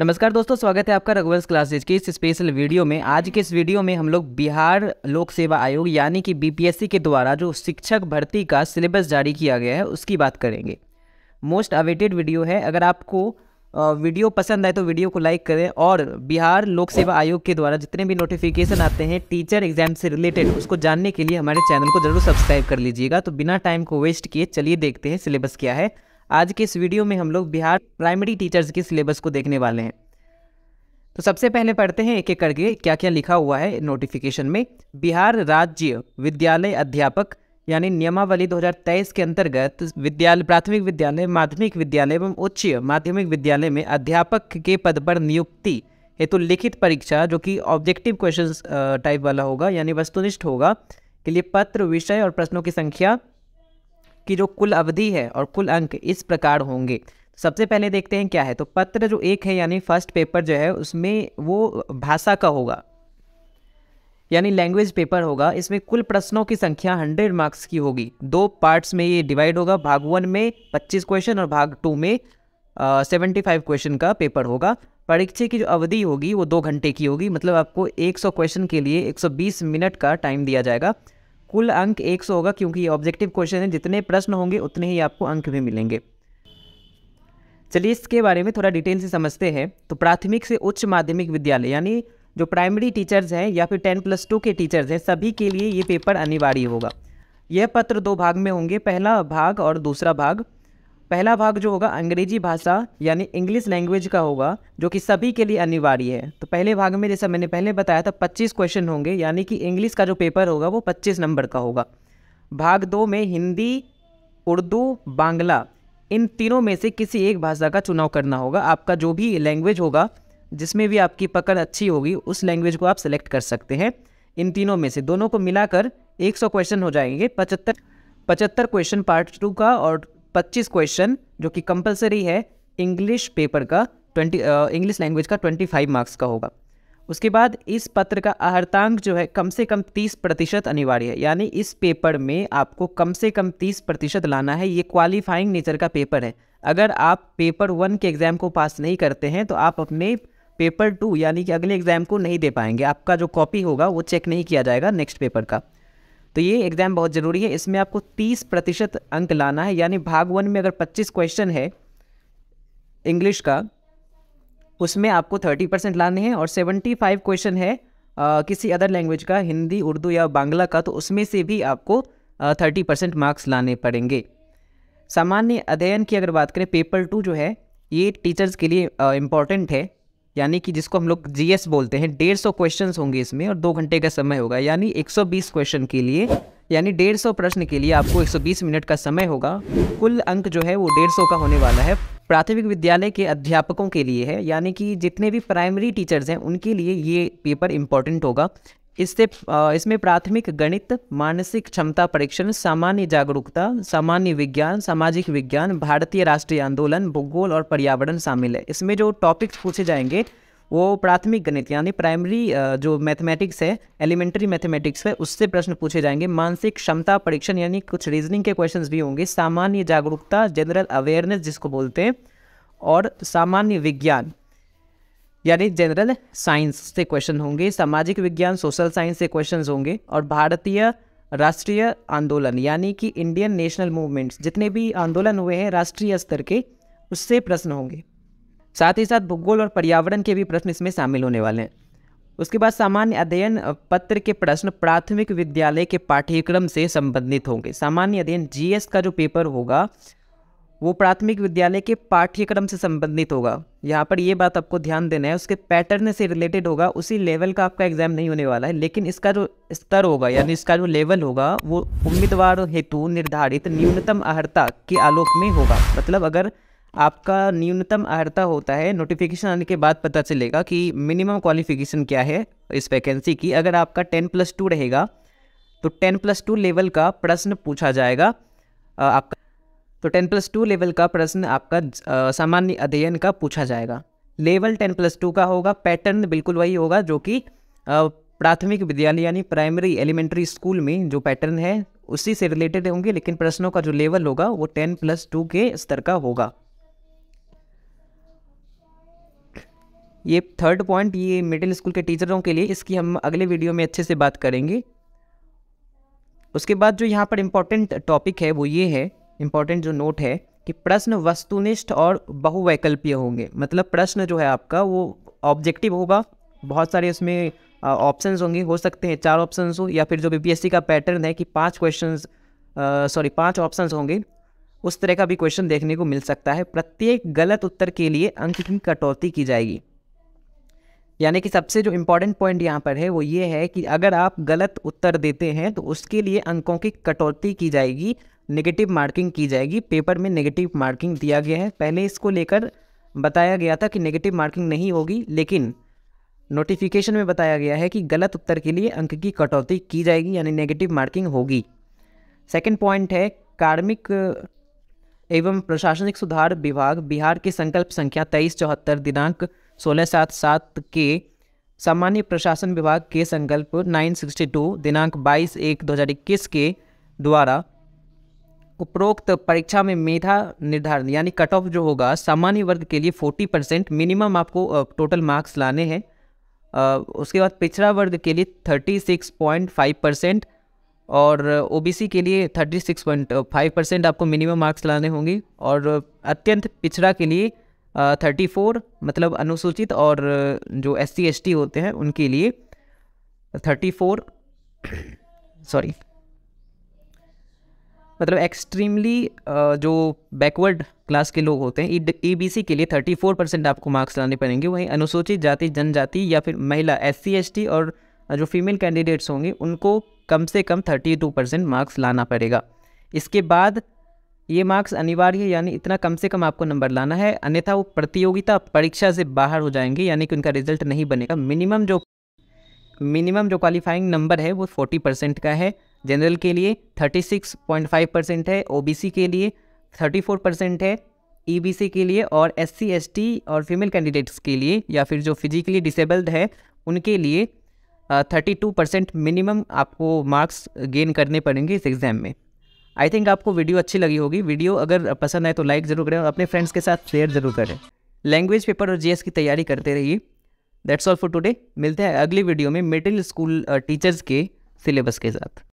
नमस्कार दोस्तों स्वागत है आपका रघुवंश क्लासेज की इस स्पेशल वीडियो में आज के इस वीडियो में हम लोग बिहार लोक सेवा आयोग यानी कि बीपीएससी के द्वारा जो शिक्षक भर्ती का सिलेबस जारी किया गया है उसकी बात करेंगे मोस्ट अवेटेड वीडियो है अगर आपको वीडियो पसंद आए तो वीडियो को लाइक करें और बिहार लोक सेवा आयोग के द्वारा जितने भी नोटिफिकेशन आते हैं टीचर एग्जाम से रिलेटेड उसको जानने के लिए हमारे चैनल को जरूर सब्सक्राइब कर लीजिएगा तो बिना टाइम को वेस्ट किए चलिए देखते हैं सिलेबस क्या है आज के इस वीडियो में हम लोग बिहार प्राइमरी टीचर्स के सिलेबस को देखने वाले हैं तो सबसे पहले पढ़ते हैं एक एक करके क्या क्या लिखा हुआ है नोटिफिकेशन में बिहार राज्य विद्यालय अध्यापक यानी नियमावली 2023 के अंतर्गत विद्यालय प्राथमिक विद्यालय माध्यमिक विद्यालय एवं उच्च माध्यमिक विद्यालय में अध्यापक के पद पर नियुक्ति हेतु तो लिखित परीक्षा जो कि ऑब्जेक्टिव क्वेश्चन टाइप वाला होगा यानी वस्तुनिष्ठ होगा के लिए पत्र विषय और प्रश्नों की संख्या की जो कुल अवधि है और कुल अंक इस प्रकार होंगे सबसे पहले देखते हैं क्या है तो पत्र जो एक है यानी फर्स्ट पेपर जो है उसमें वो भाषा का होगा यानी लैंग्वेज पेपर होगा इसमें कुल प्रश्नों की संख्या 100 मार्क्स की होगी दो पार्ट्स में ये डिवाइड होगा भाग वन में 25 क्वेश्चन और भाग टू में सेवेंटी फाइव क्वेश्चन का पेपर होगा परीक्षा की जो अवधि होगी वो दो घंटे की होगी मतलब आपको 100 क्वेश्चन के लिए 120 मिनट का टाइम दिया जाएगा कुल अंक 100 होगा क्योंकि ये ऑब्जेक्टिव क्वेश्चन है जितने प्रश्न होंगे उतने ही आपको अंक भी मिलेंगे चलिए इसके बारे में थोड़ा डिटेल से समझते हैं तो प्राथमिक से उच्च माध्यमिक विद्यालय यानी जो प्राइमरी टीचर्स हैं या फिर टेन प्लस टू के टीचर्स हैं सभी के लिए ये पेपर अनिवार्य होगा यह पत्र दो भाग में होंगे पहला भाग और दूसरा भाग पहला भाग जो होगा अंग्रेजी भाषा यानी इंग्लिश लैंग्वेज का होगा जो कि सभी के लिए अनिवार्य है तो पहले भाग में जैसा मैंने पहले बताया था 25 क्वेश्चन होंगे यानी कि इंग्लिश का जो पेपर होगा वो 25 नंबर का होगा भाग दो में हिंदी उर्दू बांग्ला इन तीनों में से किसी एक भाषा का चुनाव करना होगा आपका जो भी लैंग्वेज होगा जिसमें भी आपकी पकड़ अच्छी होगी उस लैंग्वेज को आप सेलेक्ट कर सकते हैं इन तीनों में से दोनों को मिलाकर 100 क्वेश्चन हो जाएंगे पचहत्तर पचहत्तर क्वेश्चन पार्ट टू का और 25 क्वेश्चन जो कि कंपलसरी है इंग्लिश पेपर का 20 इंग्लिश लैंग्वेज का 25 मार्क्स का होगा उसके बाद इस पत्र का आहर्तांक जो है कम से कम 30 प्रतिशत अनिवार्य है यानी इस पेपर में आपको कम से कम 30 प्रतिशत लाना है ये क्वालिफाइंग नेचर का पेपर है अगर आप पेपर वन के एग्ज़ाम को पास नहीं करते हैं तो आप अपने पेपर टू यानी कि अगले एग्ज़ाम को नहीं दे पाएंगे आपका जो कॉपी होगा वो चेक नहीं किया जाएगा नेक्स्ट पेपर का तो ये एग्ज़ाम बहुत ज़रूरी है इसमें आपको तीस प्रतिशत अंक लाना है यानी भाग वन में अगर पच्चीस क्वेश्चन है इंग्लिश का उसमें आपको थर्टी परसेंट लाने हैं और सेवेंटी फाइव क्वेश्चन है आ, किसी अदर लैंग्वेज का हिंदी उर्दू या बांग्ला का तो उसमें से भी आपको थर्टी परसेंट मार्क्स लाने पड़ेंगे सामान्य अध्ययन की अगर बात करें पेपर टू जो है ये टीचर्स के लिए इम्पॉर्टेंट है यानी कि जिसको हम लोग जीएस बोलते हैं डेढ़ सौ क्वेश्चन होंगे इसमें और दो घंटे का समय होगा यानी 120 क्वेश्चन के लिए यानी डेढ़ सौ प्रश्न के लिए आपको 120 मिनट का समय होगा कुल अंक जो है वो डेढ़ सौ का होने वाला है प्राथमिक विद्यालय के अध्यापकों के लिए है यानी कि जितने भी प्राइमरी टीचर्स हैं उनके लिए ये पेपर इम्पॉर्टेंट होगा इससे इसमें प्राथमिक गणित मानसिक क्षमता परीक्षण सामान्य जागरूकता सामान्य विज्ञान सामाजिक विज्ञान भारतीय राष्ट्रीय आंदोलन भूगोल और पर्यावरण शामिल है इसमें जो टॉपिक्स पूछे जाएंगे वो प्राथमिक गणित यानी प्राइमरी जो मैथमेटिक्स है एलिमेंट्री मैथमेटिक्स है उससे प्रश्न पूछे जाएंगे मानसिक क्षमता परीक्षण यानी कुछ रीजनिंग के क्वेश्चंस भी होंगे सामान्य जागरूकता जनरल अवेयरनेस जिसको बोलते हैं और सामान्य विज्ञान यानी जनरल साइंस से क्वेश्चन होंगे सामाजिक विज्ञान सोशल साइंस से क्वेश्चन होंगे और भारतीय राष्ट्रीय आंदोलन यानी कि इंडियन नेशनल मूवमेंट्स जितने भी आंदोलन हुए हैं राष्ट्रीय स्तर के उससे प्रश्न होंगे साथ ही साथ भूगोल और पर्यावरण के भी प्रश्न इसमें शामिल होने वाले हैं उसके बाद सामान्य अध्ययन पत्र के प्रश्न प्राथमिक विद्यालय के पाठ्यक्रम से संबंधित होंगे सामान्य अध्ययन जीएस का जो पेपर होगा वो प्राथमिक विद्यालय के पाठ्यक्रम से संबंधित होगा यहाँ पर ये बात आपको ध्यान देना है उसके पैटर्न से रिलेटेड होगा उसी लेवल का आपका एग्जाम नहीं होने वाला है लेकिन इसका जो स्तर होगा यानी इसका जो लेवल होगा वो उम्मीदवार हेतु निर्धारित न्यूनतम अहर्ता के आलोक में होगा मतलब अगर आपका न्यूनतम अर्हता होता है नोटिफिकेशन आने के बाद पता चलेगा कि मिनिमम क्वालिफिकेशन क्या है इस वैकेंसी की अगर आपका टेन प्लस टू रहेगा तो टेन प्लस टू लेवल का प्रश्न पूछा जाएगा आपका तो टेन प्लस टू लेवल का प्रश्न आपका सामान्य अध्ययन का पूछा जाएगा लेवल टेन प्लस टू का होगा पैटर्न बिल्कुल वही होगा जो कि प्राथमिक विद्यालय यानी प्राइमरी एलिमेंट्री स्कूल में जो पैटर्न है उसी से रिलेटेड होंगे लेकिन प्रश्नों का जो लेवल होगा वो टेन प्लस टू के स्तर का होगा ये थर्ड पॉइंट ये मिडिल स्कूल के टीचरों के लिए इसकी हम अगले वीडियो में अच्छे से बात करेंगे उसके बाद जो यहाँ पर इम्पोर्टेंट टॉपिक है वो ये है इम्पॉर्टेंट जो नोट है कि प्रश्न वस्तुनिष्ठ और बहुवैकल्पीय होंगे मतलब प्रश्न जो है आपका वो ऑब्जेक्टिव होगा बहुत सारे उसमें ऑप्शंस होंगे हो सकते हैं चार ऑप्शंस हो या फिर जो बीपीएससी e का पैटर्न है कि पांच क्वेश्चंस सॉरी पांच ऑप्शंस होंगे उस तरह का भी क्वेश्चन देखने को मिल सकता है प्रत्येक गलत उत्तर के लिए अंक की कटौती की जाएगी यानी कि सबसे जो इम्पॉर्टेंट पॉइंट यहाँ पर है वो ये है कि अगर आप गलत उत्तर देते हैं तो उसके लिए अंकों की कटौती की जाएगी नेगेटिव मार्किंग की जाएगी पेपर में नेगेटिव मार्किंग दिया गया है पहले इसको लेकर बताया गया था कि नेगेटिव मार्किंग नहीं होगी लेकिन नोटिफिकेशन में बताया गया है कि गलत उत्तर के लिए अंक की कटौती की जाएगी यानी नेगेटिव मार्किंग होगी सेकंड पॉइंट है कार्मिक एवं प्रशासनिक सुधार विभाग बिहार के संकल्प संख्या तेईस चौहत्तर दिनांक सोलह सात सात के सामान्य प्रशासन विभाग के संकल्प 962 दिनांक 22 एक 2021 के द्वारा उपरोक्त परीक्षा में मेधा निर्धारण यानी कट ऑफ जो होगा सामान्य वर्ग के लिए 40 परसेंट मिनिमम आपको टोटल मार्क्स लाने हैं उसके बाद पिछड़ा वर्ग के लिए 36.5 परसेंट और ओबीसी के लिए 36.5 परसेंट आपको मिनिमम मार्क्स लाने होंगे और अत्यंत पिछड़ा के लिए थर्टी फोर मतलब अनुसूचित और जो एस सी होते हैं उनके लिए थर्टी फोर सॉरी मतलब एक्सट्रीमली uh, जो बैकवर्ड क्लास के लोग होते हैं ई बी सी के लिए थर्टी फोर परसेंट आपको मार्क्स लाने पड़ेंगे वहीं अनुसूचित जाति जनजाति या फिर महिला एस सी एस टी और uh, जो फीमेल कैंडिडेट्स होंगे उनको कम से कम थर्टी टू परसेंट मार्क्स लाना पड़ेगा इसके बाद ये मार्क्स अनिवार्य है यानी इतना कम से कम आपको नंबर लाना है अन्यथा वो प्रतियोगिता परीक्षा से बाहर हो जाएंगे यानी कि उनका रिजल्ट नहीं बनेगा मिनिमम जो मिनिमम जो क्वालिफाइंग नंबर है वो फोर्टी परसेंट का है जनरल के लिए 36.5 परसेंट है ओबीसी के लिए 34 परसेंट है ईबीसी e के लिए और एस सी और फीमेल कैंडिडेट्स के लिए या फिर जो फिजिकली डिसेबल्ड है उनके लिए थर्टी टू परसेंट मिनिमम आपको मार्क्स गेन करने पड़ेंगे इस एग्ज़ाम में आई थिंक आपको वीडियो अच्छी लगी होगी वीडियो अगर पसंद आए तो लाइक ज़रूर करें और अपने फ्रेंड्स के साथ शेयर ज़रूर करें लैंग्वेज पेपर और जीएस की तैयारी करते रहिए दैट्स ऑल फॉर टुडे मिलते हैं अगली वीडियो में मिडिल स्कूल टीचर्स के सिलेबस के साथ